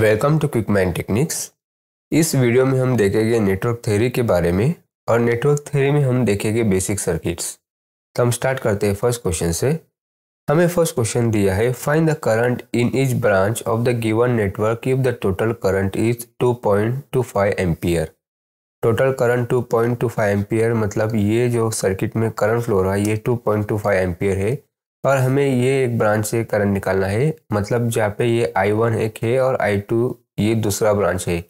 welcome to quick mind techniques इस video में हम देखेंगे नेटवर्क थ्योरी के बारे में और नेटवर्क थ्योरी में हम देखेंगे बेसिक सर्किट्स तो हम स्टार्ट करते हैं फर्स्ट क्वेश्चन से हमें फर्स्ट क्वेश्चन दिया है find the current in each branch of the given network if the total current is 2.25 point ampere total current 2.25 point मतलब ये जो सर्किट में करंट फ्लो रहा है ये 2.25 पॉइंट है और हमें ये एक ब्रांच से करंट निकालना है मतलब जहाँ पे ये आई वन एक है और आई टू ये दूसरा ब्रांच है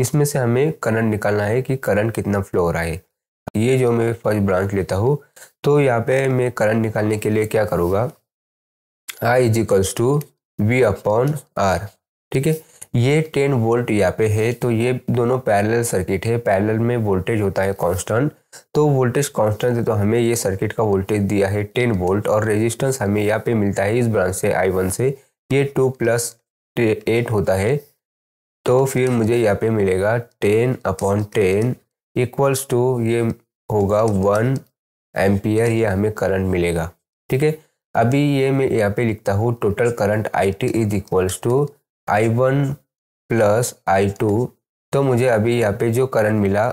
इसमें से हमें करंट निकालना है कि करंट कितना फ्लो हो रहा है ये जो मैं फर्स्ट ब्रांच लेता हूँ तो यहाँ पे मैं करंट निकालने के लिए क्या करूँगा I equals to V upon R ठीक है ये टेन वोल्ट यहाँ पे है तो ये दोनों पैरेलल सर्किट है पैरेलल में वोल्टेज होता है कांस्टेंट तो वोल्टेज कांस्टेंट है तो हमें ये सर्किट का वोल्टेज दिया है टेन वोल्ट और रेजिस्टेंस हमें यहाँ पे मिलता है इस ब्रांच से आई वन से ये टू प्लस एट होता है तो फिर मुझे यहाँ पे मिलेगा ten upon ten equals to ये होगा वन एम्पियर ये हमें करंट मिलेगा ठीक है अभी ये मैं यहाँ पे लिखता हूँ total current I T is equals to I one plus I two तो मुझे अभी यहाँ पे जो करंट मिला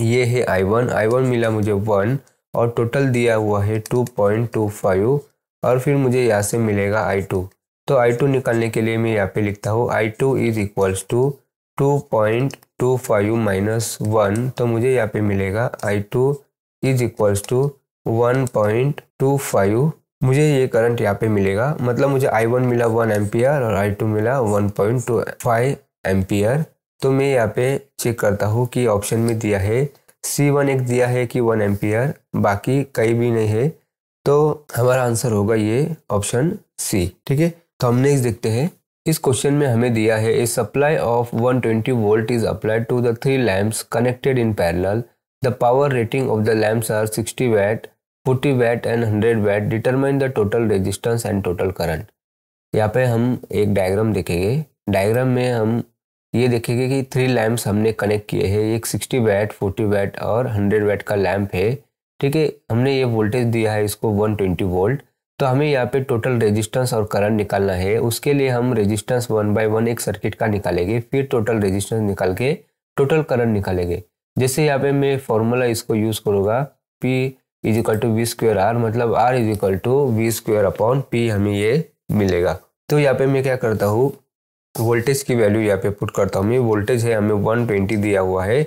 ये है आई वन आई वन मिला मुझे वन और टोटल दिया हुआ है टू पॉइंट टू फाइव और फिर मुझे यहाँ से मिलेगा आई टू तो आई टू निकालने के लिए मैं यहाँ पे लिखता हूँ I two is equals to two point two five minus one तो मुझे यहाँ पे मिलेगा I two is equals to one point two five मुझे ये करंट यहाँ पे मिलेगा मतलब मुझे आई वन मिला वन एम्पियर और आई टू मिला one point two five ampere तो मैं यहाँ पे चेक करता हूँ कि ऑप्शन में दिया है सी वन एक दिया है कि वन एम्पियर बाकी कहीं भी नहीं है तो हमारा आंसर होगा ये ऑप्शन सी ठीक है तो हम नेक्स्ट देखते हैं इस क्वेश्चन में हमें दिया है a supply of 120 volt is applied to the three lamps connected in parallel the power rating of the lamps are 60 watt 40 watt and 100 watt determine the total resistance and total current यहाँ पे हम एक diagram देखेंगे diagram में हम ये देखेंगे कि थ्री लैम्प्स हमने कनेक्ट किए हैं एक 60 वैट 40 वैट और 100 वैट का लैम्प है ठीक है हमने ये वोल्टेज दिया है इसको 120 वोल्ट तो हमें यहाँ पे टोटल रेजिस्टेंस और करंट निकालना है उसके लिए हम रेजिस्टेंस वन बाय वन एक सर्किट का निकालेंगे फिर टोटल रेजिस्टेंस निकाल के टोटल करंट निकालेंगे जैसे यहाँ पे मैं फॉर्मूला इसको यूज़ करूँगा P is equal to V square R मतलब R is equal to V square upon P हमें ये मिलेगा तो यहाँ पे मैं क्या करता हूँ वोल्टेज की वैल्यू यहाँ पे पुट करता हूँ मैं वोल्टेज है हमें 120 दिया हुआ है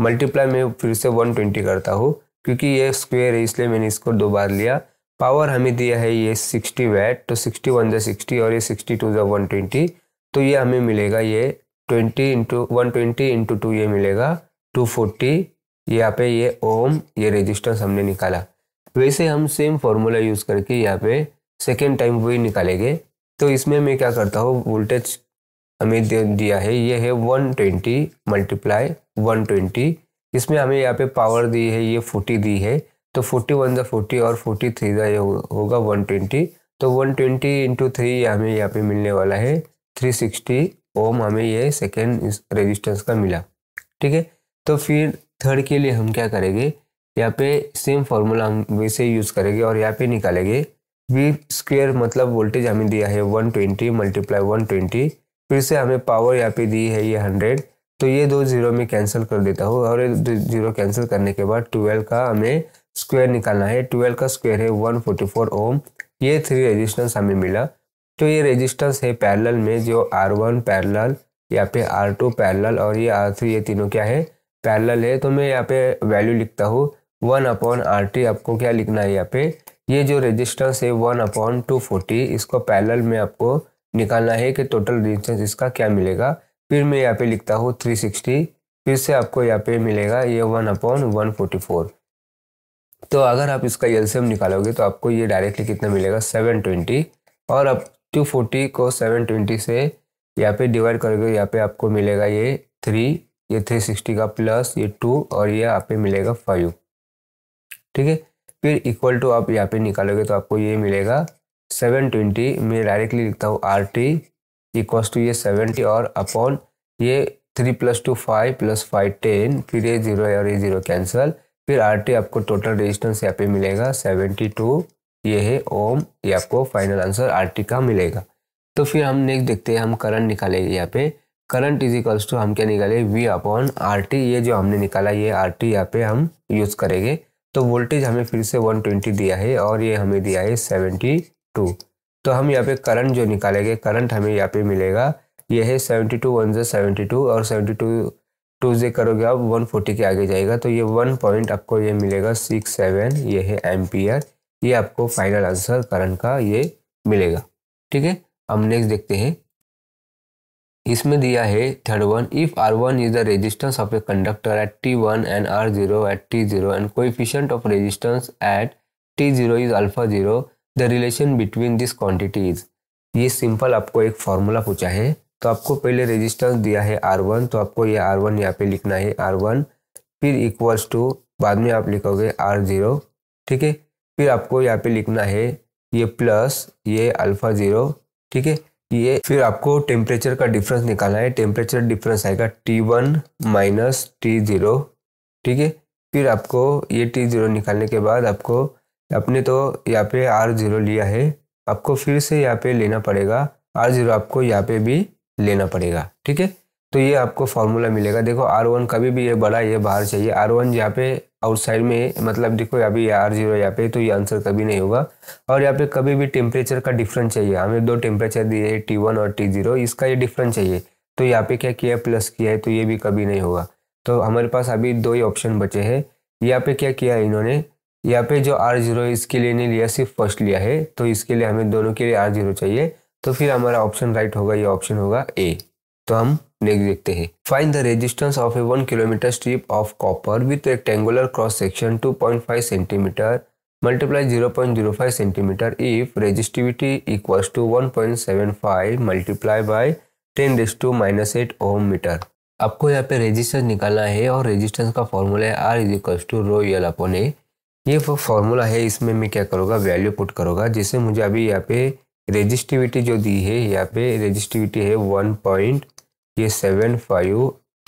मल्टीप्लाई में फिर से 120 करता हूँ क्योंकि ये स्क्वेयर है इसलिए मैंने इसको दो बार लिया पावर हमें दिया है ये 60 वैट तो 61 वन जो सिक्सटी और ये 62 टू जो वन तो ये हमें मिलेगा ये 20 into one twenty into two ये मिलेगा फोर्टी यहाँ पे ये ओम ये रेजिस्टेंस हमने निकाला वैसे तो हम सेम फॉर्मूला यूज़ करके यहाँ पे सेकेंड टाइम वही निकालेंगे तो इसमें मैं क्या करता हूँ वोल्टेज हमें दे दिया है ये है one twenty multiply one twenty इसमें हमें यहाँ पे पावर दी है ये फोर्टी दी है तो फोर्टी वन द फोर्टी और फोर्टी थ्री ज़ा ये होगा ट्वेंटी तो वन ट्वेंटी इंटू थ्री हमें यहाँ पे मिलने वाला है थ्री सिक्सटी ओम हमें ये सेकेंड रेजिस्टेंस का मिला ठीक है तो फिर थर्ड के लिए हम क्या करेंगे यहाँ पे सेम फॉर्मूला हम वैसे यूज़ करेंगे और यहाँ पे निकालेंगे वी स्क्वेयर मतलब वोल्टेज हमें दिया है 120 ट्वेंटी मल्टीप्लाई वन फिर से हमें पावर यहाँ पे दी है ये 100 तो ये दो जीरो में कैंसिल कर देता हूँ और ये दो जीरो कैंसिल करने के बाद ट्वेल्व का हमें स्क्वेयर निकालना है ट्वेल्व का स्क्वेयर है फोर ओम ये थ्री रजिस्टेंस हमें मिला तो ये रजिस्टेंस है पैरल में जो आर वन पैरल यहाँ पे टू पैरल और ये थ्री ये तीनों क्या है पैरल है तो मैं यहाँ पे वैल्यू लिखता हूँ वन अपॉन आर टी आपको क्या लिखना है यहाँ पे ये जो रेजिस्टेंस है वन अपॉन टू फोर्टी इसको पैरल में आपको निकालना है कि टोटल रेजिस्टेंस इसका क्या मिलेगा फिर मैं यहाँ पे लिखता हूँ थ्री सिक्सटी फिर से आपको यहाँ पे मिलेगा ये one upon one forty four तो अगर आप इसका एल निकालोगे तो आपको ये डायरेक्टली कितना मिलेगा सेवन ट्वेंटी और अब टू फोर्टी को सेवन ट्वेंटी से यहाँ पे डिवाइड करोगे यहाँ पे आपको मिलेगा ये थ्री ये थ्री सिक्सटी का प्लस ये टू और ये आप पे मिलेगा फाइव ठीक है फिर इक्वल टू आप यहाँ पे निकालोगे तो आपको ये मिलेगा सेवन ट्वेंटी मैं डायरेक्टली लिखता हूँ आर टी इक्वल टू ये सेवेंटी और अपॉन ये three plus two five plus five ten फिर ये जीरो और ये जीरो कैंसिल फिर आर टी आपको टोटल रेजिस्टेंस यहाँ पे मिलेगा सेवेंटी टू ये है ओम ये आपको फाइनल आंसर आर टी का मिलेगा तो फिर हम नेक्स्ट देखते हैं हम करंट निकालेंगे यहाँ पे करंट इज इक्वल्स टू हम क्या निकाले वी अपॉन आर टी ये जो हमने निकाला ये आर टी यहाँ पे हम यूज़ करेंगे तो वोल्टेज हमें फिर से 120 दिया है और ये हमें दिया है 72 तो हम यहाँ पे करंट जो निकालेंगे करंट हमें यहाँ पे मिलेगा ये है 72 टू वन जो और 72 टू टू जे करोगे आप 140 के आगे जाएगा तो ये वन पॉइंट आपको ये मिलेगा सिक्स सेवन ये है एम्पियर ये आपको फाइनल आंसर करंट का ये मिलेगा ठीक है हम नेक्स्ट देखते हैं इसमें दिया है third one if R one is the resistance of a conductor at T one and R zero at T zero and coefficient of resistance at T zero is alpha zero the relation between this quantity is ये simple आपको एक formula पूछा है तो आपको पहले resistance दिया है आर वन तो आपको ये आर वन यहाँ पे लिखना है आर वन फिर इक्वल्स टू बाद में आप लिखोगे आर जीरो ठीक है फिर आपको यहाँ पे लिखना है ये प्लस ये अल्फ़ा ज़ीरो ठीक है ये फिर आपको टेम्परेचर का डिफरेंस निकालना है टेम्परेचर डिफरेंस आएगा T one minus T zero ठीक है फिर आपको ये टी ज़ीरो निकालने के बाद आपको आपने तो यहाँ पे आर ज़ीरो लिया है आपको फिर से यहाँ पे लेना पड़ेगा आर ज़ीरो आपको यहाँ पे भी लेना पड़ेगा ठीक है तो ये आपको फॉर्मूला मिलेगा देखो आर वन कभी भी ये बड़ा ये बाहर चाहिए आर वन यहाँ पे आउटसाइड में मतलब देखो अभी आर जीरो यहाँ पे तो ये आंसर कभी नहीं होगा और यहाँ पे कभी भी टेम्परेचर का डिफरेंस चाहिए हमें दो टेम्परेचर दिए टी वन और टी जीरो इसका ये डिफरेंस चाहिए तो यहाँ पे क्या किया प्लस किया है तो ये भी कभी नहीं होगा तो हमारे पास अभी दो ही ऑप्शन बचे हैं यहाँ पे क्या किया इन्होंने यहाँ पे जो आर जीरो इसके लिए नहीं लिया सिर्फ फर्स्ट लिया है तो इसके लिए हमें दोनों के लिए आर जीरो चाहिए तो फिर हमारा ऑप्शन राइट होगा ये ऑप्शन होगा ए तो हम नेक्स्ट देखते हैं find the resistance of a one kilometer strip of copper with rectangular cross section 2.5 centimeter multiply 0.05 centimeter if resistivity equals to 1.75 multiply by 10 raised to minus eight ohm meter आपको यहाँ पे resistance निकालना है और resistance का formula है R is equals to rho L upon A ये formula है इसमें मैं क्या करूँगा वैल्यू पुट करूँगा जिससे मुझे अभी यहाँ पे रेजिस्टिविटी जो दी है यहाँ पे रेजिस्टिविटी है वन पॉइंट ये seven five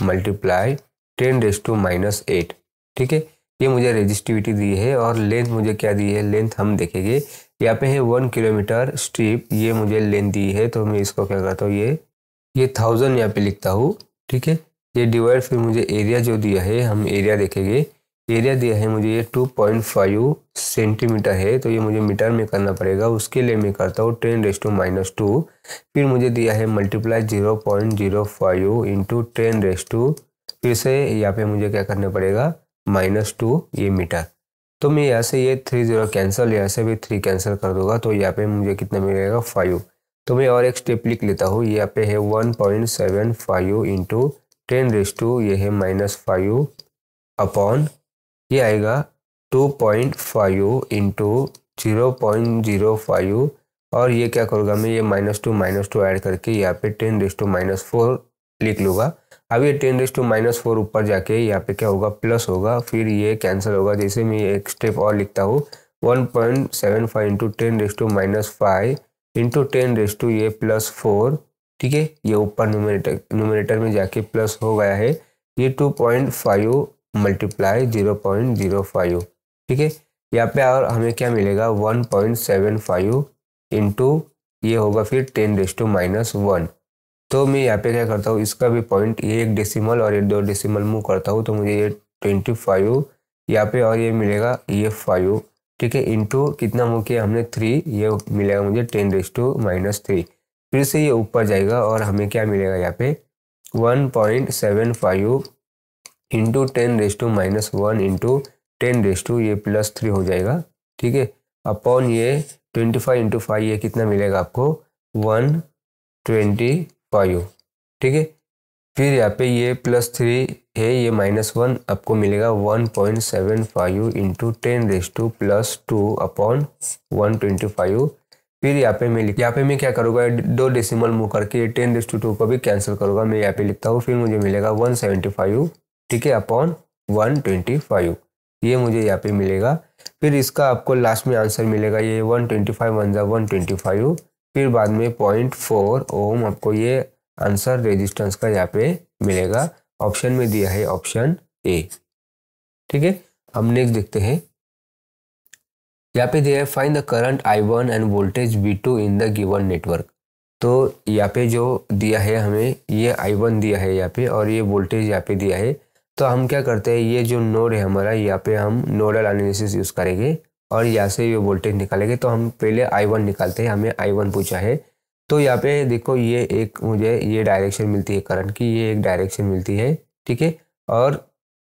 multiply ten raise to minus eight ठीक है ये मुझे रेजिस्टिविटी दी है और लेंथ मुझे क्या दी है लेंथ हम देखेंगे यहाँ पे है वन किलोमीटर स्ट्रीप ये मुझे लेंथ दी है तो मैं इसको क्या करता हूँ ये ये थाउजेंड यहाँ पे लिखता हूँ ठीक है ये डिवाइड फिर मुझे एरिया जो दिया है हम एरिया देखेंगे एरिया दिया है मुझे ये टू पॉइंट फाइव सेंटीमीटर है तो ये मुझे मीटर में करना पड़ेगा उसके लिए मैं करता हूँ ten raise to minus two फिर मुझे दिया है multiply zero point zero five into ten raise to फिर से यहाँ पे मुझे क्या करना पड़ेगा माइनस टू ये मीटर तो मैं यहाँ से ये थ्री जीरो कैंसिल यहाँ से भी थ्री कैंसिल कर दूंगा तो यहाँ पे मुझे कितना मिलेगा फाइव तो मैं और एक स्टेप लिख लेता हूँ यहाँ पे है one point seven five into ten raise to ये है माइनस फाइव अपॉन ये आएगा 2.5 point five into zero point zero five और ये क्या करूँगा मैं ये minus two minus two add करके यहाँ पे ten raise to minus four लिख लूँगा अब ये ten raise to minus four ऊपर जाके यहाँ पे क्या होगा प्लस होगा फिर ये कैंसिल होगा जैसे मैं एक स्टेप और लिखता हूँ one point seven five into ten raise to minus five into ten raise to ये प्लस फोर ठीक है ये ऊपर न्यूमिनेटर न्यूमिनेटर में जाके प्लस हो गया है ये two point five multiply zero point zero five ठीक है यहाँ पे और हमें क्या मिलेगा one point seven five into ये होगा फिर ten raise to minus one तो मैं यहाँ पे क्या करता हूँ इसका भी पॉइंट ये एक डेसिमल और ये दो डेसिमल मूव करता हूँ तो मुझे ये ट्वेंटी फाइव यहाँ पे और ये मिलेगा ये फाइव ठीक है इंटू कितना मूव किया हमने थ्री ये मिलेगा मुझे ten raise to minus three फिर से ये ऊपर जाएगा और हमें क्या मिलेगा यहाँ पे one point seven five into ten raise to minus one into ten raise to ये प्लस थ्री हो जाएगा ठीक है अपॉन ये ट्वेंटी फाइव इंटू फाइव ये कितना मिलेगा आपको वन ट्वेंटी फाइव ठीक है फिर यहाँ पे ये प्लस थ्री है ये माइनस वन आपको मिलेगा one point seven five into ten raise to plus two upon one twenty five फिर यहाँ पे मैं यहाँ पे मैं क्या करूँगा दो डेसिमल मूव करके टेन रेस टू टू को भी कैंसिल करूँगा मैं यहाँ पे लिखता हूँ फिर मुझे मिलेगा वन सेवेंटी फाइव ठीक है अपॉन वन ट्वेंटी फाइव ये मुझे यहाँ पे मिलेगा फिर इसका आपको लास्ट में आंसर मिलेगा ये वन ट्वेंटी फाइव वन ज़ा वन ट्वेंटी फाइव फिर बाद में पॉइंट फोर ओम आपको ये आंसर रेजिस्टेंस का यहाँ पे मिलेगा ऑप्शन में दिया है ऑप्शन ए ठीक है हम नेक्स्ट देखते हैं यहाँ पे दिया है find the current I one and voltage V two in the given network तो यहाँ पे जो दिया है हमें ये आई वन दिया है यहाँ पे और ये वोल्टेज यहाँ पे दिया है तो हम क्या करते हैं ये जो नोड है हमारा यहाँ पे हम नोडल एनालिसिस यूज़ करेंगे और यहाँ से ये वोल्टेज निकालेंगे तो हम पहले आई वन निकालते हैं हमें आई वन पूछा है तो यहाँ पे देखो ये एक मुझे ये डायरेक्शन मिलती है करंट की ये एक डायरेक्शन मिलती है ठीक है और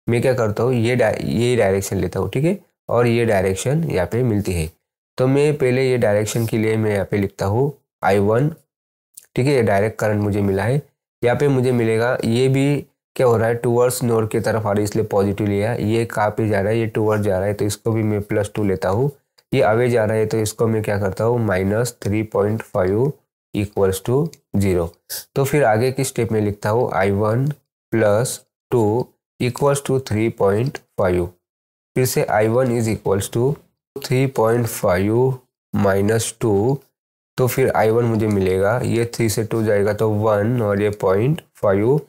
मैं क्या करता हूँ ये ये डायरेक्शन लेता हूँ ठीक है और ये डायरेक्शन यहाँ पे मिलती है तो मैं पहले ये डायरेक्शन के लिए मैं यहाँ पे लिखता हूँ आई वन ठीक है ये डायरेक्ट करंट मुझे मिला है यहाँ पे मुझे मिलेगा ये भी क्या हो रहा है टूवर्ड्स नॉर्थ की तरफ आ रही है इसलिए पॉजिटिव लिया ये काफ़ी जा रहा है ये टूवर्ड जा रहा है तो इसको भी मैं प्लस टू लेता हूँ ये अवे जा रहा है तो इसको मैं क्या करता हूँ minus three point five equals to zero तो फिर आगे की स्टेप में लिखता हूँ I one plus two equals to three point five फिर से I one is equals to three point five minus two तो फिर आई वन मुझे मिलेगा ये थ्री से टू जाएगा तो वन और ये पॉइंट फाइव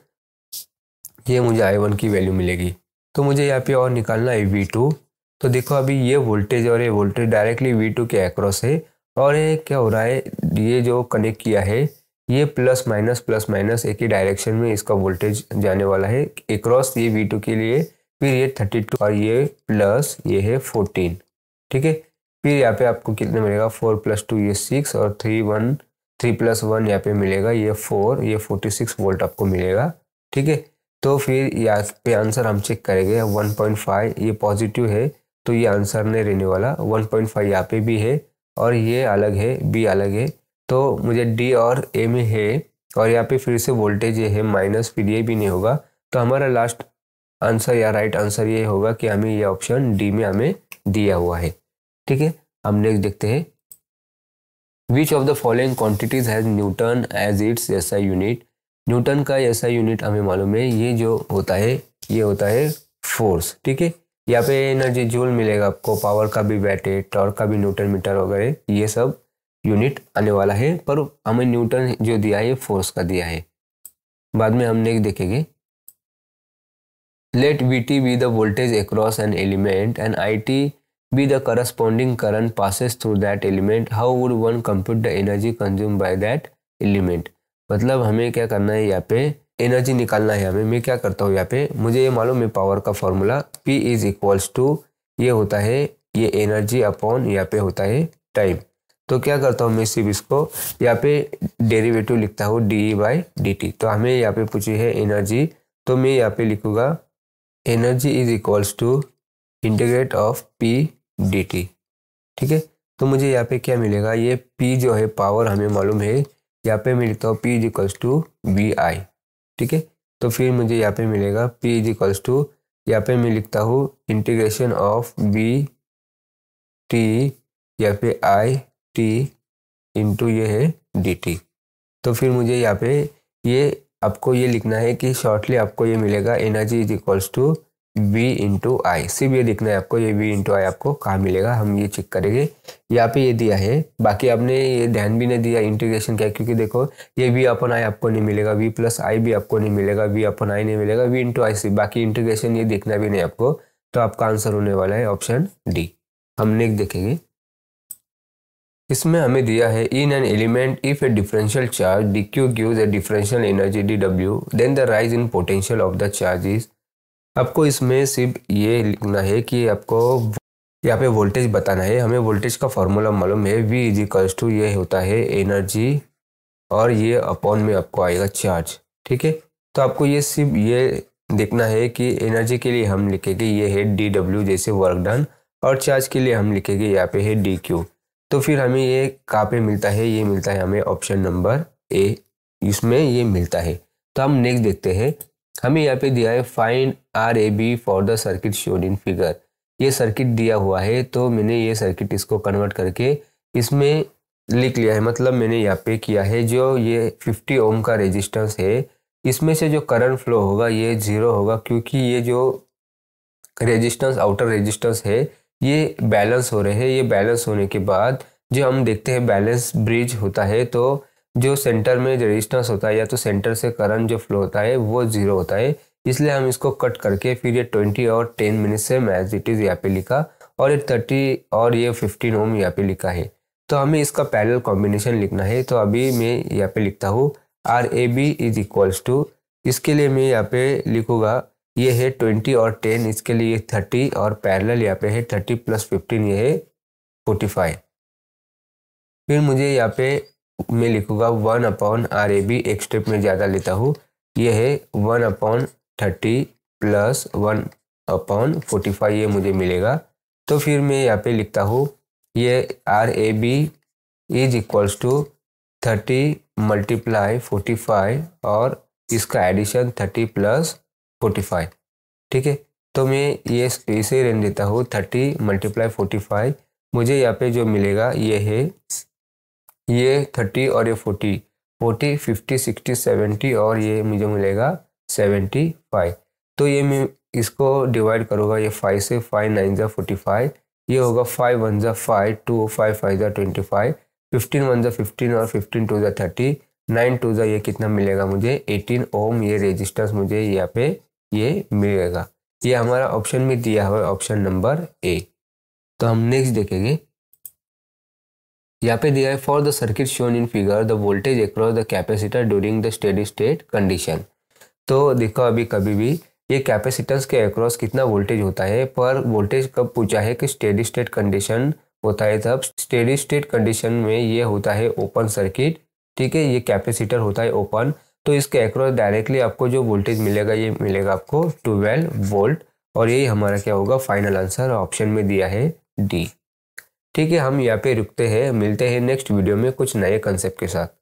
ये मुझे आई वन की वैल्यू मिलेगी तो मुझे यहाँ पे और निकालना है वी टू तो देखो अभी ये वोल्टेज और ये वोल्टेज डायरेक्टली वी टू के एक्रॉस है और ये क्या हो रहा है ये जो कनेक्ट किया है ये प्लस माइनस प्लस माइनस एक ही डायरेक्शन में इसका वोल्टेज जाने वाला है एक्रॉस ये वी टू के लिए फिर ये थर्टी टू और ये प्लस ये है फोर्टीन ठीक है फिर यहाँ पे आपको कितना मिलेगा फोर प्लस टू ये सिक्स और three one three plus one यहाँ पे मिलेगा ये फोर ये फोर्टी सिक्स वोल्ट आपको मिलेगा ठीक है तो फिर यहाँ पे आंसर हम चेक करेंगे 1.5 ये पॉजिटिव है तो ये आंसर नहीं रहने वाला 1.5 पॉइंट यहाँ पे भी है और ये अलग है बी अलग है तो मुझे डी और ए में है और यहाँ पे फिर से वोल्टेज ये है माइनस फिर ये भी नहीं होगा तो हमारा लास्ट आंसर या राइट आंसर ये होगा कि हमें ये ऑप्शन डी में हमें दिया हुआ है ठीक है हम नेक्स्ट देखते हैं which of the following quantities has newton as its जैसा यूनिट न्यूटन का ऐसा यूनिट हमें मालूम है ये जो होता है ये होता है फोर्स ठीक है यहाँ पे एनर्जी जूल मिलेगा आपको पावर का भी वैट है टॉर्क का भी न्यूटन मीटर वगैरह ये सब यूनिट आने वाला है पर हमें न्यूटन जो दिया है फोर्स का दिया है बाद में हम नेक्स्ट देखेंगे let V T be the voltage across an element and I T be the corresponding current passes through that element how would one compute the energy consume by that element मतलब हमें क्या करना है यहाँ पे energy निकालना है हमें मैं क्या करता हूँ यहाँ पे मुझे ये मालूम है पावर का formula P is equals to ये होता है ये एनर्जी अपॉन यहाँ पे होता है टाइम तो क्या करता हूँ मैं सिर्फ इसको यहाँ पे डेरिवेटिव लिखता हूँ D E by D T तो हमें यहाँ पे पूछी है एनर्जी तो मैं यहाँ पे लिखूँगा energy is equals to integrate of P D T ठीक है तो मुझे यहाँ पे क्या मिलेगा ये पी जो है पावर हमें मालूम है यहाँ पे मैं लिखता हूँ P is equals to V I ठीक है तो फिर मुझे यहाँ पे मिलेगा पी इज इक्वल्स टू यहाँ पे मैं लिखता हूँ इंटीग्रेशन ऑफ वी टी यहाँ पे आई टी इंटू ये है डी टी तो फिर मुझे यहाँ पे ये आपको ये लिखना है कि शॉर्टली आपको ये मिलेगा energy is equals to V into I सिर्फ ये देखना है आपको ये वी इंटू आई आपको कहाँ मिलेगा हम ये चेक करेंगे यहाँ पे ये दिया है बाकी आपने ये ध्यान भी नहीं दिया इंटीग्रेशन क्या क्योंकि देखो ये वी अपन आई आपको नहीं मिलेगा वी प्लस आई भी आपको नहीं मिलेगा वी अपन आई नहीं मिलेगा वी इंटू आई सी बाकी इंटीग्रेशन ये देखना भी नहीं आपको तो आपका आंसर होने वाला है ऑप्शन डी हम नेक्स्ट देखेंगे इसमें हमें दिया है in an element if a differential charge D Q gives a differential energy D W then the rise in potential of the charge is आपको इसमें सिर्फ ये लिखना है कि आपको यहाँ पे वोल्टेज बताना है हमें वोल्टेज का फॉर्मूला मालूम है वी इज इक्वल्स टू ये होता है एनर्जी और ये अपॉन में आपको आएगा चार्ज ठीक है तो आपको ये सिर्फ ये देखना है कि एनर्जी के लिए हम लिखेंगे ये है डी डब्ल्यू जैसे वर्क डन और चार्ज के लिए हम लिखेंगे यहाँ पे है डी क्यू तो फिर हमें ये कहाँ पे मिलता है ये मिलता है हमें ऑप्शन नंबर ए इसमें ये मिलता है तो हम नेक्स्ट देखते हैं हमें यहाँ पे दिया है find R A B for the circuit showed in figure ये सर्किट दिया हुआ है तो मैंने ये सर्किट इसको कन्वर्ट करके इसमें लिख लिया है मतलब मैंने यहाँ पे किया है जो ये 50 ओम का रेजिस्टेंस है इसमें से जो करंट फ्लो होगा ये ज़ीरो होगा क्योंकि ये जो रेजिस्टेंस आउटर रेजिस्टेंस है ये बैलेंस हो रहे हैं ये बैलेंस होने के बाद जो हम देखते हैं बैलेंस ब्रिज होता है तो जो सेंटर में रेजिस्टेंस होता है या तो सेंटर से करंट जो फ्लो होता है वो जीरो होता है इसलिए हम इसको कट करके फिर ये ट्वेंटी और टेन मिनट से मैच इट इज़ यहाँ पे लिखा और ये थर्टी और ये फिफ्टीन ओम यहाँ पे लिखा है तो हमें इसका पैरेलल कॉम्बिनेशन लिखना है तो अभी मैं यहाँ पे लिखता हूँ R A B is equals to इसके लिए मैं यहाँ पे लिखूँगा ये है ट्वेंटी और टेन इसके लिए थर्टी और पैरेलल यहाँ पे है थर्टी प्लस फिफ्टीन ये है फोर्टी फाइव फिर मुझे यहाँ पे मैं लिखूंगा one upon R A B एक स्टेप में ज़्यादा लेता हूँ ये है one upon thirty plus one upon forty five ये मुझे मिलेगा तो फिर मैं यहाँ पे लिखता हूँ ये R A B is equals to thirty multiply forty five और इसका addition thirty plus forty five ठीक है तो मैं ये इसे रेंज देता हूँ थर्टी मल्टीप्लाई फोर्टी फाइव मुझे यहाँ पे जो मिलेगा ये है ये थर्टी और ये forty forty fifty sixty seventy और ये मुझे मिलेगा सेवेंटी फाइव तो ये मैं इसको डिवाइड करूँगा ये फाइव से फाइव नाइन ज़ा फोर्टी फाइव ये होगा फाइव वन ज़ा फाइव टू फाइव फाइव ज़ा ट्वेंटी फाइव फिफ्टीन वन ज़ा फिफ्टीन और फिफ्टीन टू ज़ा थर्टी नाइन टू ज़ा ये कितना मिलेगा मुझे एटीन ओम ये रजिस्टर्स मुझे यहाँ पे ये मिलेगा ये हमारा ऑप्शन में दिया हुआ है ऑप्शन नंबर ए तो हम नेक्स्ट देखेंगे यहाँ पे दिया है for the circuit shown in figure the voltage across the capacitor during the steady state condition तो देखो अभी कभी भी ये कैपेसिटर्स के अक्रॉस कितना वोल्टेज होता है पर वोल्टेज कब पूछा है कि स्टेडी स्टेट कंडीशन होता है तब स्टेडी स्टेट कंडीशन में ये होता है ओपन सर्किट ठीक है ये कैपेसिटर होता है ओपन तो इसके अक्रॉस डायरेक्टली आपको जो वोल्टेज मिलेगा ये मिलेगा आपको ट्वेल्व वोल्ट और यही हमारा क्या होगा फाइनल आंसर ऑप्शन में दिया है डी ठीक है हम यहाँ पे रुकते हैं मिलते हैं नेक्स्ट वीडियो में कुछ नए कंसेप्ट के साथ